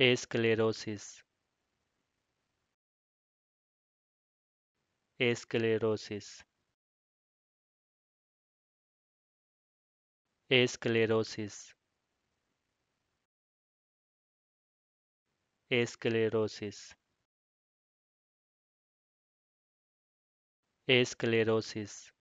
Asclerosis. Asclerosis. Asclerosis. Asclerosis. Asclerosis.